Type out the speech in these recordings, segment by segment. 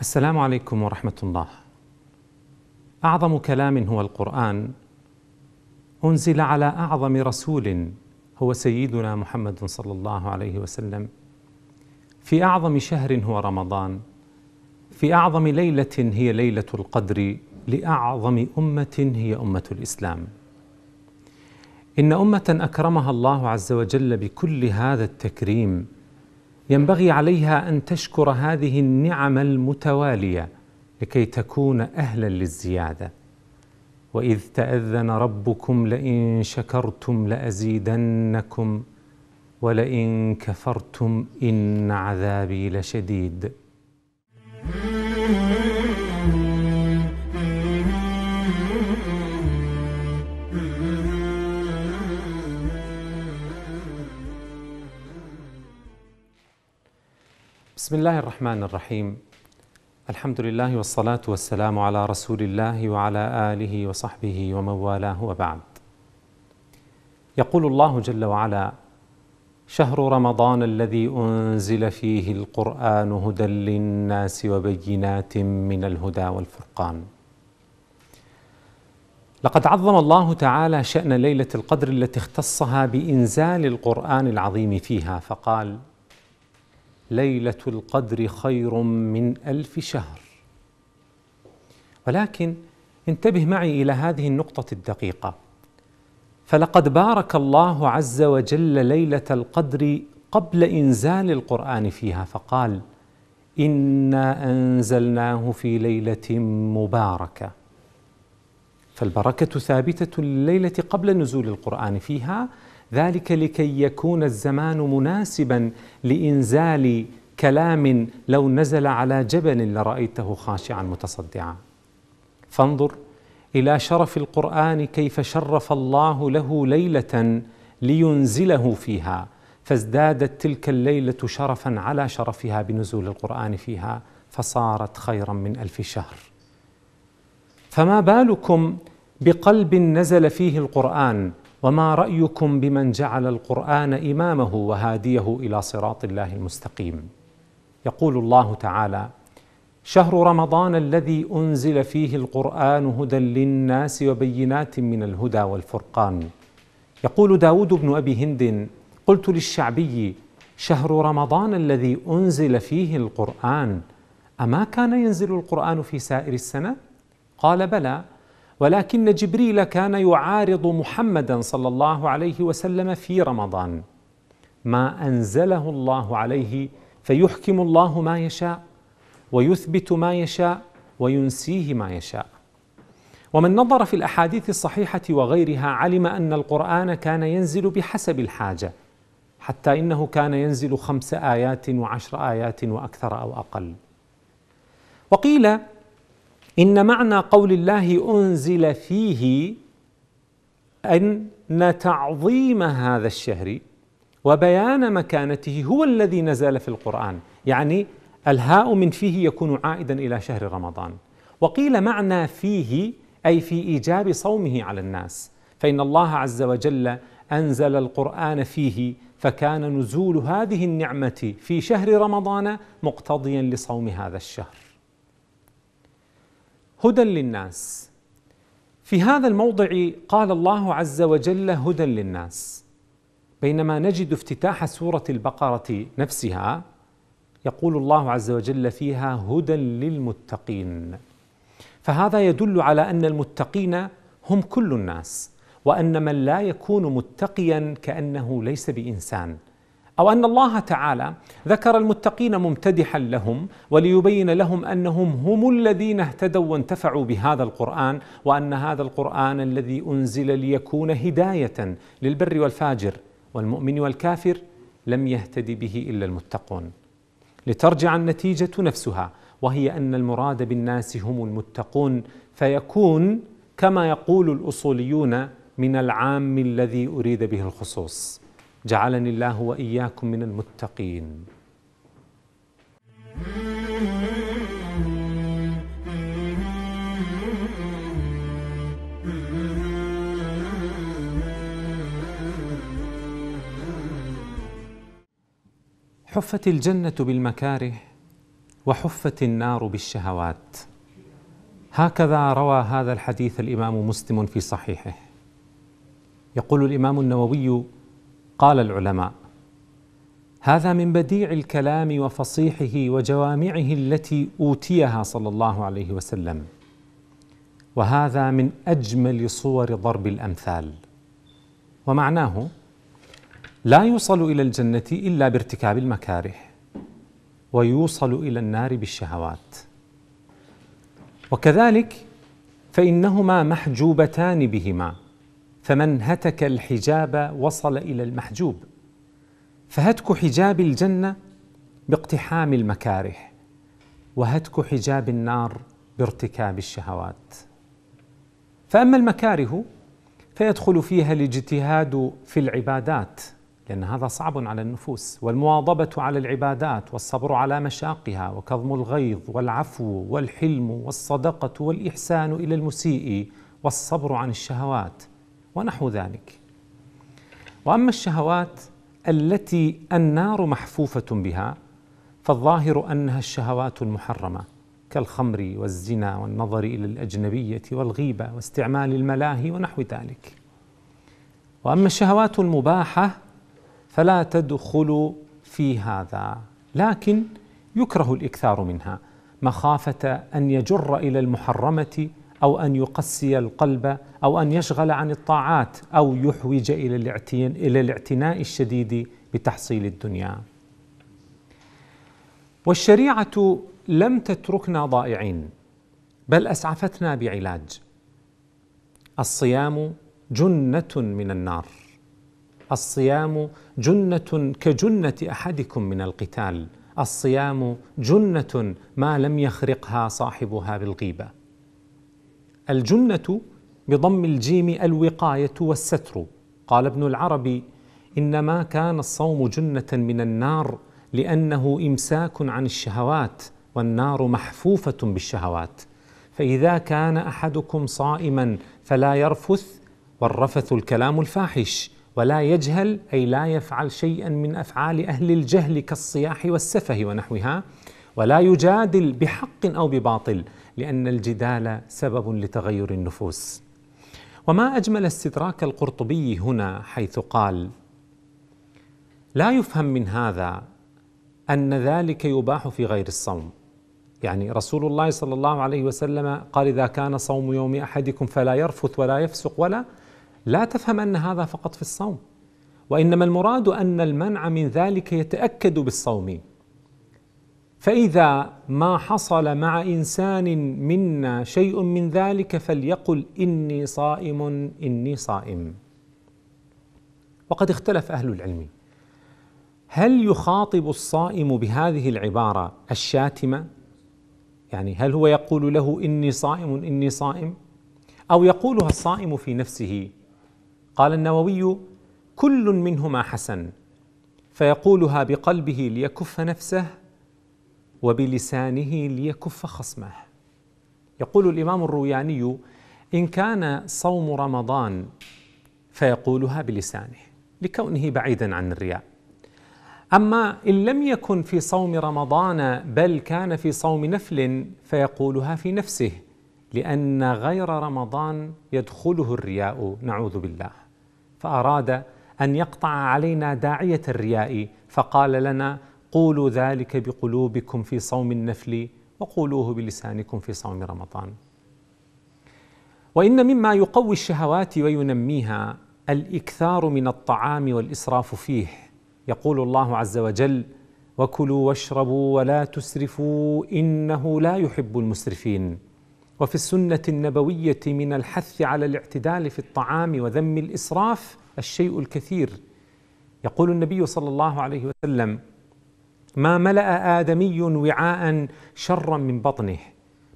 السلام عليكم ورحمه الله اعظم كلام هو القران أنزل على أعظم رسول هو سيدنا محمد صلى الله عليه وسلم في أعظم شهر هو رمضان في أعظم ليلة هي ليلة القدر لأعظم أمة هي أمة الإسلام إن أمة أكرمها الله عز وجل بكل هذا التكريم ينبغي عليها أن تشكر هذه النعم المتوالية لكي تكون أهلا للزيادة واذ تاذن ربكم لئن شكرتم لازيدنكم ولئن كفرتم ان عذابي لشديد بسم الله الرحمن الرحيم الحمد لله والصلاة والسلام على رسول الله وعلى آله وصحبه ومن والاه وبعد. يقول الله جل وعلا: شهر رمضان الذي أنزل فيه القرآن هدى للناس وبينات من الهدى والفرقان. لقد عظم الله تعالى شأن ليلة القدر التي اختصها بإنزال القرآن العظيم فيها فقال: ليله القدر خير من الف شهر ولكن انتبه معي الى هذه النقطه الدقيقه فلقد بارك الله عز وجل ليله القدر قبل انزال القران فيها فقال انا انزلناه في ليله مباركه فالبركه ثابته لليله قبل نزول القران فيها ذلك لكي يكون الزمان مناسبا لانزال كلام لو نزل على جبل لرايته خاشعا متصدعا فانظر الى شرف القران كيف شرف الله له ليله لينزله فيها فازدادت تلك الليله شرفا على شرفها بنزول القران فيها فصارت خيرا من الف شهر فما بالكم بقلب نزل فيه القران وما رايكم بمن جعل القران امامه وهاديه الى صراط الله المستقيم يقول الله تعالى شهر رمضان الذي انزل فيه القران هدى للناس وبينات من الهدى والفرقان يقول داود بن ابي هند قلت للشعبي شهر رمضان الذي انزل فيه القران اما كان ينزل القران في سائر السنه قال بلى ولكن جبريل كان يعارض محمدا صلى الله عليه وسلم في رمضان ما انزله الله عليه فيحكم الله ما يشاء ويثبت ما يشاء وينسيه ما يشاء ومن نظر في الاحاديث الصحيحه وغيرها علم ان القران كان ينزل بحسب الحاجه حتى انه كان ينزل خمس ايات وعشر ايات واكثر او اقل وقيل إن معنى قول الله أنزل فيه أن تعظيم هذا الشهر وبيان مكانته هو الذي نزل في القرآن يعني الهاء من فيه يكون عائدا إلى شهر رمضان وقيل معنى فيه أي في إيجاب صومه على الناس فإن الله عز وجل أنزل القرآن فيه فكان نزول هذه النعمة في شهر رمضان مقتضيا لصوم هذا الشهر هدى للناس في هذا الموضع قال الله عز وجل هدى للناس بينما نجد افتتاح سوره البقره نفسها يقول الله عز وجل فيها هدى للمتقين فهذا يدل على ان المتقين هم كل الناس وان من لا يكون متقيا كانه ليس بانسان أو أن الله تعالى ذكر المتقين ممتدحا لهم وليبين لهم أنهم هم الذين اهتدوا وانتفعوا بهذا القرآن وأن هذا القرآن الذي أنزل ليكون هداية للبر والفاجر والمؤمن والكافر لم يهتدي به إلا المتقون لترجع النتيجة نفسها وهي أن المراد بالناس هم المتقون فيكون كما يقول الأصوليون من العام الذي أريد به الخصوص جعلني الله واياكم من المتقين حفت الجنه بالمكاره وحفت النار بالشهوات هكذا روى هذا الحديث الامام مسلم في صحيحه يقول الامام النووي قال العلماء هذا من بديع الكلام وفصيحه وجوامعه التي اوتيها صلى الله عليه وسلم وهذا من اجمل صور ضرب الامثال ومعناه لا يوصل الى الجنه الا بارتكاب المكاره ويوصل الى النار بالشهوات وكذلك فانهما محجوبتان بهما فمن هتك الحجاب وصل الى المحجوب فهتك حجاب الجنه باقتحام المكاره وهتك حجاب النار بارتكاب الشهوات فاما المكاره فيدخل فيها الاجتهاد في العبادات لان هذا صعب على النفوس والمواظبه على العبادات والصبر على مشاقها وكظم الغيظ والعفو والحلم والصدقه والاحسان الى المسيء والصبر عن الشهوات ونحو ذلك واما الشهوات التي النار محفوفه بها فالظاهر انها الشهوات المحرمه كالخمر والزنا والنظر الى الاجنبيه والغيبه واستعمال الملاهي ونحو ذلك واما الشهوات المباحه فلا تدخل في هذا لكن يكره الاكثار منها مخافه ان يجر الى المحرمه أو أن يقسي القلب أو أن يشغل عن الطاعات أو يحوج إلى الاعتناء الشديد بتحصيل الدنيا والشريعة لم تتركنا ضائعين بل أسعفتنا بعلاج الصيام جنة من النار الصيام جنة كجنة أحدكم من القتال الصيام جنة ما لم يخرقها صاحبها بالغيبة الجنة بضم الجيم الوقاية والستر قال ابن العربي إنما كان الصوم جنة من النار لأنه إمساك عن الشهوات والنار محفوفة بالشهوات فإذا كان أحدكم صائما فلا يرفث والرفث الكلام الفاحش ولا يجهل أي لا يفعل شيئا من أفعال أهل الجهل كالصياح والسفه ونحوها ولا يجادل بحق أو بباطل لأن الجدال سبب لتغير النفوس وما أجمل استدراك القرطبي هنا حيث قال لا يفهم من هذا أن ذلك يباح في غير الصوم يعني رسول الله صلى الله عليه وسلم قال إذا كان صوم يوم أحدكم فلا يرفث ولا يفسق ولا لا تفهم أن هذا فقط في الصوم وإنما المراد أن المنع من ذلك يتأكد بالصوم فإذا ما حصل مع إنسان منا شيء من ذلك فليقل إني صائم إني صائم وقد اختلف أهل العلم هل يخاطب الصائم بهذه العبارة الشاتمة يعني هل هو يقول له إني صائم إني صائم أو يقولها الصائم في نفسه قال النووي كل منهما حسن فيقولها بقلبه ليكف نفسه وبلسانه ليكف خصمه يقول الإمام الروياني إن كان صوم رمضان فيقولها بلسانه لكونه بعيدا عن الرياء أما إن لم يكن في صوم رمضان بل كان في صوم نفل فيقولها في نفسه لأن غير رمضان يدخله الرياء نعوذ بالله فأراد أن يقطع علينا داعية الرياء فقال لنا قولوا ذلك بقلوبكم في صوم النفل وقولوه بلسانكم في صوم رمضان وان مما يقوي الشهوات وينميها الاكثار من الطعام والاسراف فيه يقول الله عز وجل وكلوا واشربوا ولا تسرفوا انه لا يحب المسرفين وفي السنه النبويه من الحث على الاعتدال في الطعام وذم الاسراف الشيء الكثير يقول النبي صلى الله عليه وسلم ما ملأ آدمي وعاء شرا من بطنه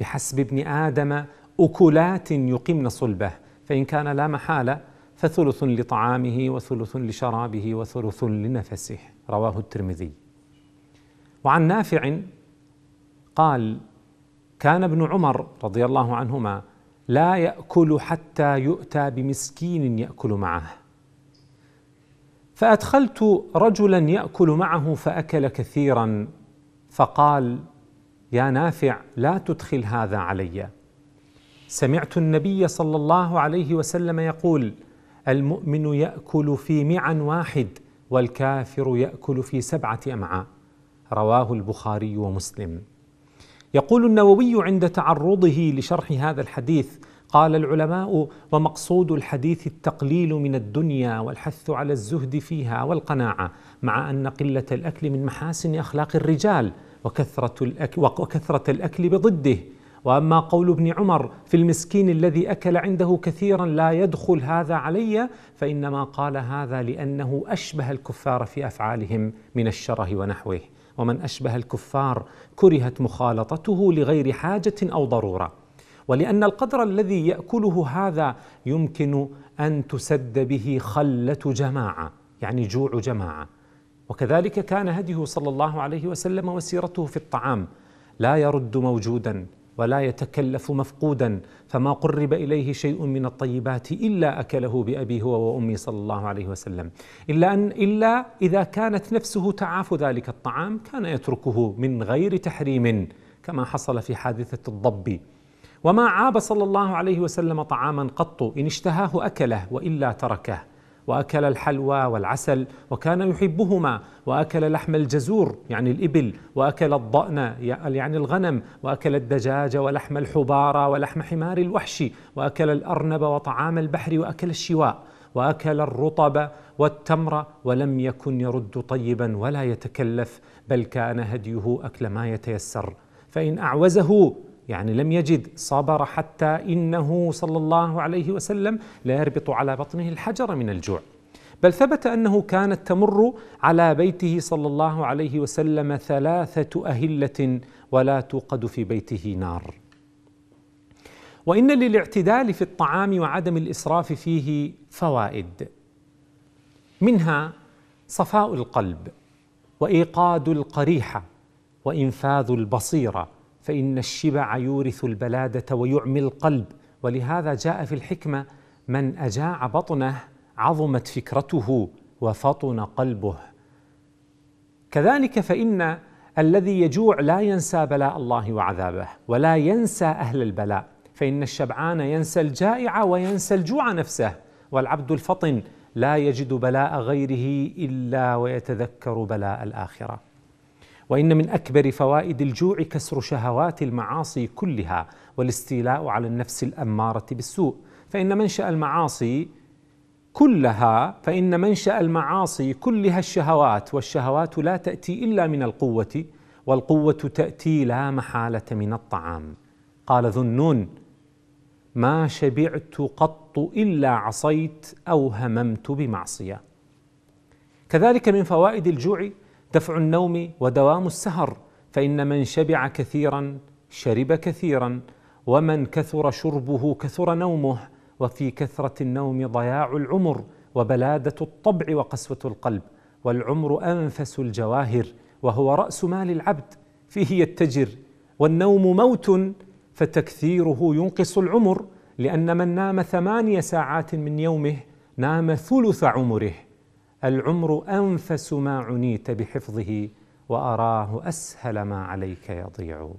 بحسب ابن آدم أكلات يقمن صلبه فإن كان لا محالة فثلث لطعامه وثلث لشرابه وثلث لنفسه رواه الترمذي وعن نافع قال كان ابن عمر رضي الله عنهما لا ياكل حتى يؤتى بمسكين ياكل معه فادخلت رجلا ياكل معه فاكل كثيرا فقال يا نافع لا تدخل هذا علي سمعت النبي صلى الله عليه وسلم يقول المؤمن ياكل في معا واحد والكافر ياكل في سبعه امعاء رواه البخاري ومسلم يقول النووي عند تعرضه لشرح هذا الحديث قال العلماء ومقصود الحديث التقليل من الدنيا والحث على الزهد فيها والقناعه مع ان قله الاكل من محاسن اخلاق الرجال وكثره الاكل وكثره الاكل بضده واما قول ابن عمر في المسكين الذي اكل عنده كثيرا لا يدخل هذا علي فانما قال هذا لانه اشبه الكفار في افعالهم من الشره ونحوه ومن اشبه الكفار كرهت مخالطته لغير حاجه او ضروره ولأن القدر الذي يأكله هذا يمكن أن تسد به خلة جماعة يعني جوع جماعة وكذلك كان هديه صلى الله عليه وسلم وسيرته في الطعام لا يرد موجودا ولا يتكلف مفقودا فما قرب اليه شيء من الطيبات الا اكله بابيه هو وامي صلى الله عليه وسلم الا ان الا اذا كانت نفسه تعاف ذلك الطعام كان يتركه من غير تحريم كما حصل في حادثه الضب وما عاب صلى الله عليه وسلم طعاما قط ان اشتهاه اكله والا تركه واكل الحلوى والعسل وكان يحبهما واكل لحم الجزور يعني الابل واكل الضأن يعني الغنم واكل الدجاج ولحم الحبارى ولحم حمار الوحش واكل الارنب وطعام البحر واكل الشواء واكل الرطب والتمر ولم يكن يرد طيبا ولا يتكلف بل كان هديه اكل ما يتيسر فان اعوزه يعني لم يجد صبر حتى إنه صلى الله عليه وسلم لا يربط على بطنه الحجر من الجوع بل ثبت أنه كانت تمر على بيته صلى الله عليه وسلم ثلاثة أهلة ولا توقد في بيته نار وإن للاعتدال في الطعام وعدم الإسراف فيه فوائد منها صفاء القلب وإيقاد القريحة وإنفاذ البصيرة فإن الشبع يورث البلادة ويعمي القلب ولهذا جاء في الحكمة من أجاع بطنه عظمت فكرته وفطن قلبه كذلك فإن الذي يجوع لا ينسى بلاء الله وعذابه ولا ينسى أهل البلاء فإن الشبعان ينسى الجائع وينسى الجوع نفسه والعبد الفطن لا يجد بلاء غيره إلا ويتذكر بلاء الآخرة وإن من أكبر فوائد الجوع كسر شهوات المعاصي كلها والاستيلاء على النفس الأمارة بالسوء فإن منشأ المعاصي كلها فإن منشأ المعاصي كلها الشهوات والشهوات لا تأتي إلا من القوة والقوة تأتي لا محالة من الطعام قال ذو النون ما شبعت قط إلا عصيت أو هممت بمعصية كذلك من فوائد الجوع دفع النوم ودوام السهر فإن من شبع كثيرا شرب كثيرا ومن كثر شربه كثر نومه وفي كثرة النوم ضياع العمر وبلادة الطبع وقسوة القلب والعمر أنفس الجواهر وهو رأس مال العبد فيه يتجر والنوم موت فتكثيره ينقص العمر لأن من نام ثماني ساعات من يومه نام ثلث عمره العمر انفس ما عنيت بحفظه واراه اسهل ما عليك يضيع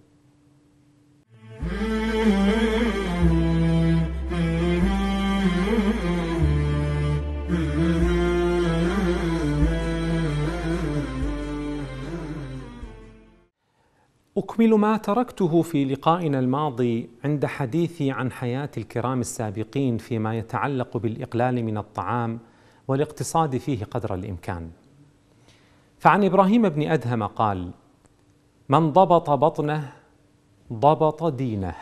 اكمل ما تركته في لقائنا الماضي عند حديثي عن حياه الكرام السابقين فيما يتعلق بالاقلال من الطعام والاقتصاد فيه قدر الامكان فعن ابراهيم بن ادهم قال من ضبط بطنه ضبط دينه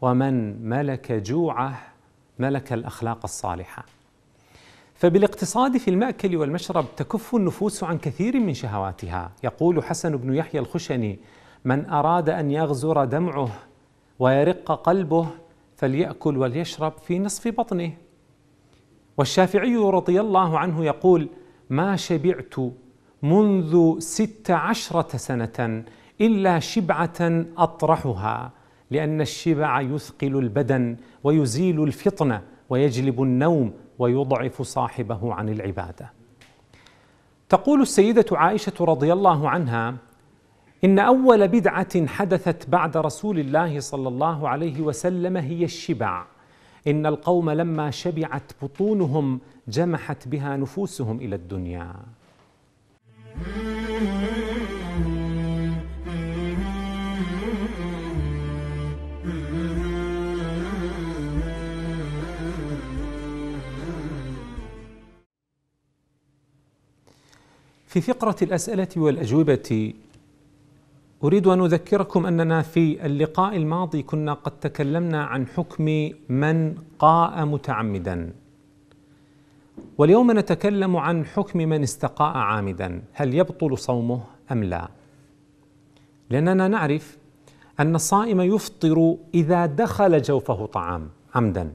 ومن ملك جوعه ملك الاخلاق الصالحه فبالاقتصاد في الماكل والمشرب تكف النفوس عن كثير من شهواتها يقول حسن بن يحيى الخشني من اراد ان يغزر دمعه ويرق قلبه فليأكل وليشرب في نصف بطنه والشافعي رضي الله عنه يقول ما شبعت منذ ست عشرة سنة إلا شبعة أطرحها لأن الشبع يثقل البدن ويزيل الفطنة ويجلب النوم ويضعف صاحبه عن العبادة تقول السيدة عائشة رضي الله عنها إن أول بدعة حدثت بعد رسول الله صلى الله عليه وسلم هي الشبع إن القوم لما شبعت بطونهم جمحت بها نفوسهم إلى الدنيا في فقرة الأسئلة والأجوبة أريد أن أذكركم أننا في اللقاء الماضي كنا قد تكلمنا عن حكم من قاء متعمدا واليوم نتكلم عن حكم من استقاء عامدا هل يبطل صومه أم لا لأننا نعرف أن الصائم يفطر إذا دخل جوفه طعام عمدا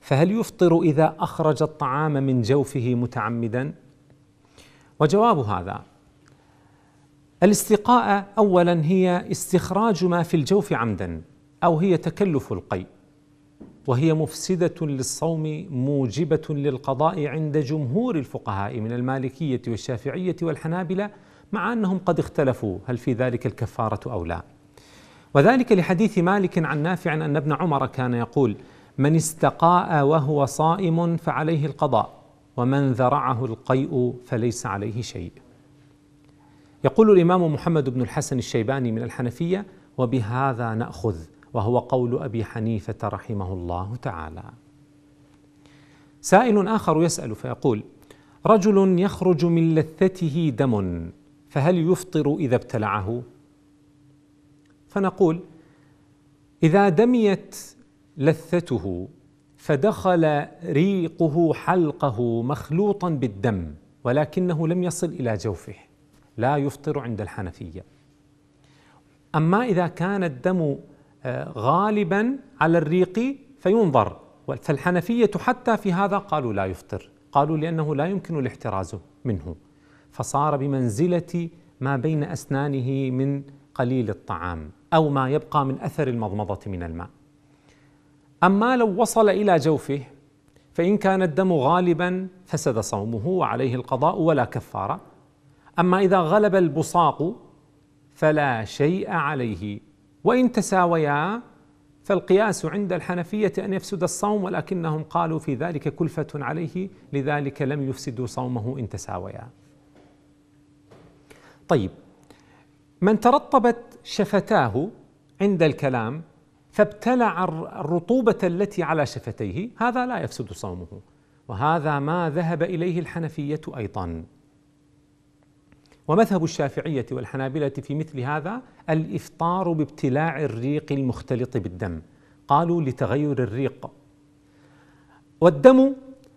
فهل يفطر إذا أخرج الطعام من جوفه متعمدا وجواب هذا الاستقاءة أولا هي استخراج ما في الجوف عمدا أو هي تكلف القيء وهي مفسدة للصوم موجبة للقضاء عند جمهور الفقهاء من المالكية والشافعية والحنابلة مع أنهم قد اختلفوا هل في ذلك الكفارة أو لا وذلك لحديث مالك عن نافع أن ابن عمر كان يقول من استقاء وهو صائم فعليه القضاء ومن ذرعه القيء فليس عليه شيء يقول الإمام محمد بن الحسن الشيباني من الحنفية وبهذا نأخذ وهو قول أبي حنيفة رحمه الله تعالى سائل آخر يسأل فيقول رجل يخرج من لثته دم فهل يفطر إذا ابتلعه؟ فنقول إذا دميت لثته فدخل ريقه حلقه مخلوطا بالدم ولكنه لم يصل إلى جوفه لا يفطر عند الحنفية أما إذا كان الدم آه، غالبا على الريق فينظر فالحنفية حتى في هذا قالوا لا يفطر قالوا لأنه لا يمكن الاحتراز منه فصار بمنزلة ما بين أسنانه من قليل الطعام أو ما يبقى من أثر المضمضة من الماء أما لو وصل إلى جوفه فإن كان الدم غالبا فسد صومه وعليه القضاء ولا كفارة أما إذا غلب البصاق فلا شيء عليه وإن تساويا فالقياس عند الحنفية أن يفسد الصوم ولكنهم قالوا في ذلك كلفة عليه لذلك لم يفسدوا صومه إن تساويا طيب من ترطبت شفتاه عند الكلام فابتلع الرطوبة التي على شفتيه هذا لا يفسد صومه وهذا ما ذهب إليه الحنفية أيضا ومذهب الشافعية والحنابلة في مثل هذا الإفطار بابتلاع الريق المختلط بالدم قالوا لتغير الريق والدم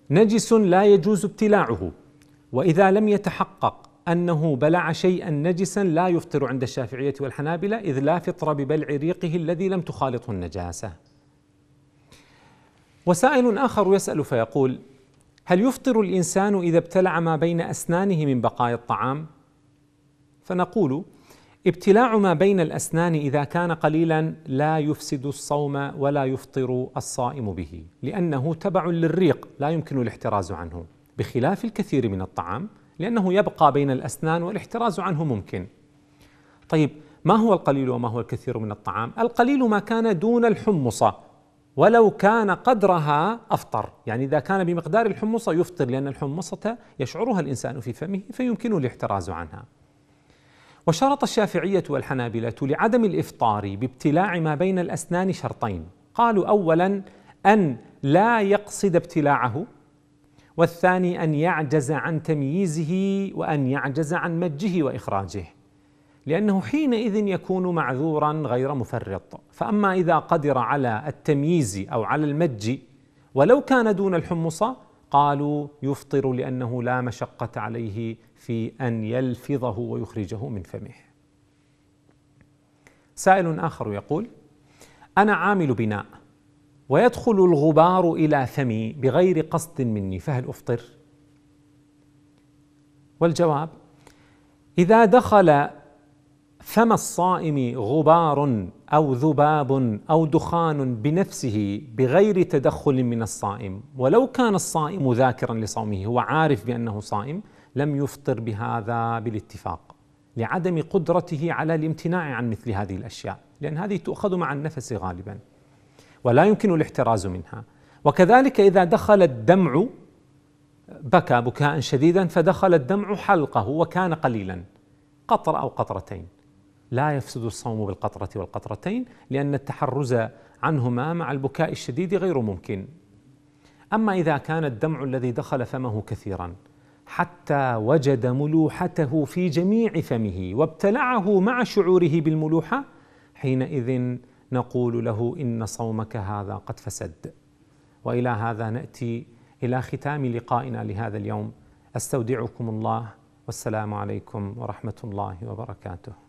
نجس لا يجوز ابتلاعه وإذا لم يتحقق أنه بلع شيئا نجسا لا يفطر عند الشافعية والحنابلة إذ لا فطر ببلع ريقه الذي لم تخالطه النجاسة وسائل آخر يسأل فيقول هل يفطر الإنسان إذا ابتلع ما بين أسنانه من بقايا الطعام؟ فنقول ابتلاع ما بين الاسنان اذا كان قليلا لا يفسد الصوم ولا يفطر الصائم به لانه تبع للريق لا يمكن الاحتراز عنه بخلاف الكثير من الطعام لانه يبقى بين الاسنان والاحتراز عنه ممكن طيب ما هو القليل وما هو الكثير من الطعام القليل ما كان دون الحمصه ولو كان قدرها افطر يعني اذا كان بمقدار الحمصه يفطر لان الحمصه يشعرها الانسان في فمه فيمكنه الاحتراز عنها وشرط الشافعية والحنابلة لعدم الإفطار بابتلاع ما بين الأسنان شرطين قالوا أولا أن لا يقصد ابتلاعه والثاني أن يعجز عن تمييزه وأن يعجز عن مجه وإخراجه لأنه حينئذ يكون معذورا غير مفرط فأما إذا قدر على التمييز أو على المج ولو كان دون الحمصة قالوا يفطر لأنه لا مشقة عليه في ان يلفظه ويخرجه من فمه. سائل اخر يقول: انا عامل بناء ويدخل الغبار الى فمي بغير قصد مني فهل افطر؟ والجواب: اذا دخل فم الصائم غبار او ذباب او دخان بنفسه بغير تدخل من الصائم ولو كان الصائم ذاكرا لصومه هو عارف بانه صائم لم يفطر بهذا بالاتفاق لعدم قدرته على الامتناع عن مثل هذه الاشياء لان هذه تؤخذ مع النفس غالبا ولا يمكن الاحتراز منها وكذلك اذا دخل الدمع بكى بكاء شديدا فدخل الدمع حلقه وكان قليلا قطره او قطرتين لا يفسد الصوم بالقطره والقطرتين لان التحرز عنهما مع البكاء الشديد غير ممكن اما اذا كان الدمع الذي دخل فمه كثيرا حتى وجد ملوحته في جميع فمه وابتلعه مع شعوره بالملوحه حينئذ نقول له ان صومك هذا قد فسد والى هذا ناتي الى ختام لقائنا لهذا اليوم استودعكم الله والسلام عليكم ورحمه الله وبركاته